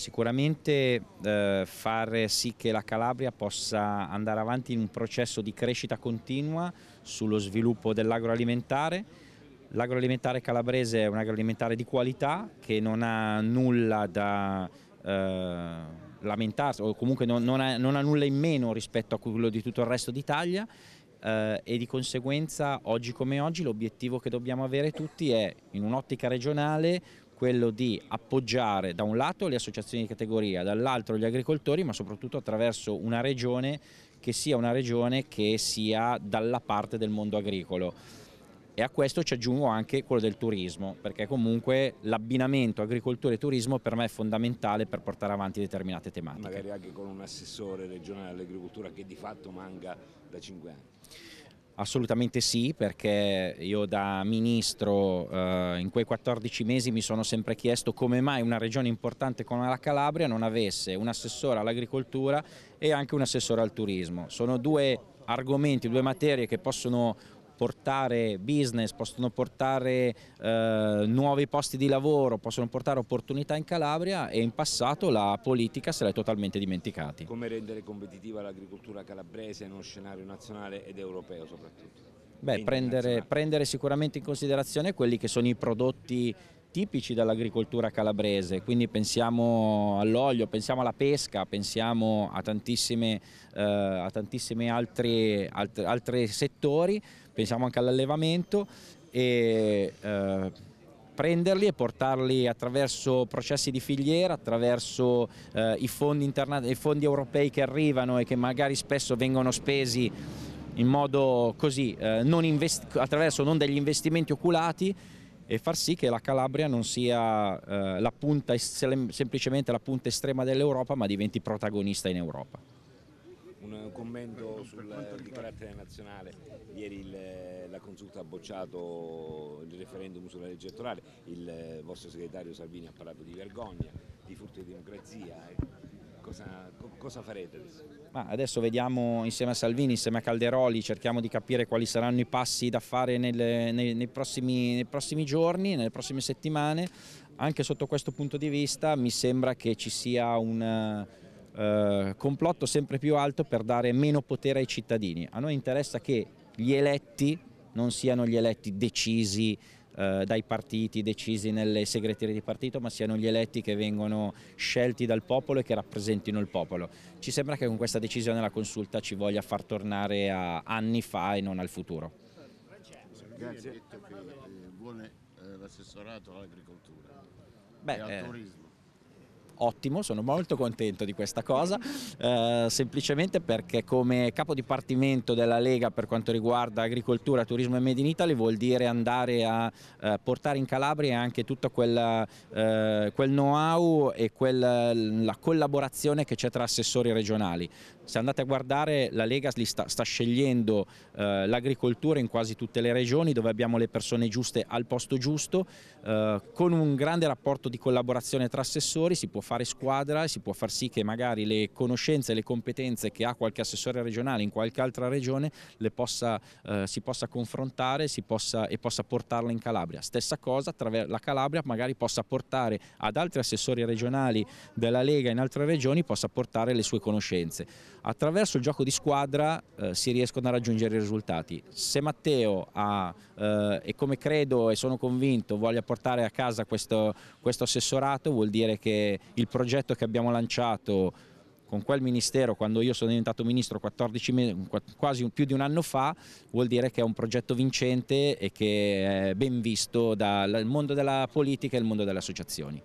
sicuramente eh, fare sì che la Calabria possa andare avanti in un processo di crescita continua sullo sviluppo dell'agroalimentare. L'agroalimentare calabrese è un agroalimentare di qualità che non ha nulla da eh, lamentarsi o comunque non, non, ha, non ha nulla in meno rispetto a quello di tutto il resto d'Italia Uh, e di conseguenza oggi come oggi l'obiettivo che dobbiamo avere tutti è in un'ottica regionale quello di appoggiare da un lato le associazioni di categoria, dall'altro gli agricoltori, ma soprattutto attraverso una regione che sia una regione che sia dalla parte del mondo agricolo. E a questo ci aggiungo anche quello del turismo, perché comunque l'abbinamento agricoltura e turismo per me è fondamentale per portare avanti determinate tematiche. Magari anche con un assessore regionale all'agricoltura che di fatto manca da cinque anni. Assolutamente sì, perché io da ministro eh, in quei 14 mesi mi sono sempre chiesto come mai una regione importante come la Calabria non avesse un assessore all'agricoltura e anche un assessore al turismo. Sono due argomenti, due materie che possono portare business, possono portare eh, nuovi posti di lavoro, possono portare opportunità in Calabria e in passato la politica se l'è totalmente dimenticata. Come rendere competitiva l'agricoltura calabrese in uno scenario nazionale ed europeo soprattutto? Beh, prendere, prendere sicuramente in considerazione quelli che sono i prodotti tipici dell'agricoltura calabrese, quindi pensiamo all'olio, pensiamo alla pesca, pensiamo a tantissimi eh, altri, altri, altri, settori, pensiamo anche all'allevamento e eh, prenderli e portarli attraverso processi di filiera, attraverso eh, i, fondi i fondi europei che arrivano e che magari spesso vengono spesi in modo così, eh, non attraverso non degli investimenti oculati, e far sì che la Calabria non sia eh, la punta, semplicemente la punta estrema dell'Europa ma diventi protagonista in Europa. Un eh, commento sul eh, di carattere nazionale, ieri il, eh, la consulta ha bocciato il referendum sulla legge elettorale, il vostro segretario Salvini ha parlato di vergogna, di furto di democrazia cosa, cosa farete? Ma adesso vediamo insieme a Salvini, insieme a Calderoli, cerchiamo di capire quali saranno i passi da fare nelle, nei, nei, prossimi, nei prossimi giorni, nelle prossime settimane. Anche sotto questo punto di vista mi sembra che ci sia un... Uh, complotto sempre più alto per dare meno potere ai cittadini. A noi interessa che gli eletti non siano gli eletti decisi eh, dai partiti decisi nelle segreterie di partito, ma siano gli eletti che vengono scelti dal popolo e che rappresentino il popolo. Ci sembra che con questa decisione la consulta ci voglia far tornare a anni fa e non al futuro. Grazie. Vuole eh, l'assessorato all'agricoltura e al eh, turismo ottimo, sono molto contento di questa cosa, eh, semplicemente perché come capo dipartimento della Lega per quanto riguarda agricoltura, turismo e Made in Italy vuol dire andare a eh, portare in Calabria anche tutto quella, eh, quel know-how e quella, la collaborazione che c'è tra assessori regionali. Se andate a guardare la Lega sta, sta scegliendo eh, l'agricoltura in quasi tutte le regioni dove abbiamo le persone giuste al posto giusto, eh, con un grande rapporto di collaborazione tra assessori si può fare fare squadra, si può far sì che magari le conoscenze, e le competenze che ha qualche assessore regionale in qualche altra regione le possa, eh, si possa confrontare si possa, e possa portarla in Calabria. Stessa cosa, attraverso la Calabria magari possa portare ad altri assessori regionali della Lega in altre regioni, possa portare le sue conoscenze. Attraverso il gioco di squadra eh, si riescono a raggiungere i risultati. Se Matteo ha, eh, e come credo e sono convinto, voglia portare a casa questo, questo assessorato, vuol dire che il progetto che abbiamo lanciato con quel ministero, quando io sono diventato ministro mesi, quasi più di un anno fa, vuol dire che è un progetto vincente e che è ben visto dal mondo della politica e il mondo delle associazioni.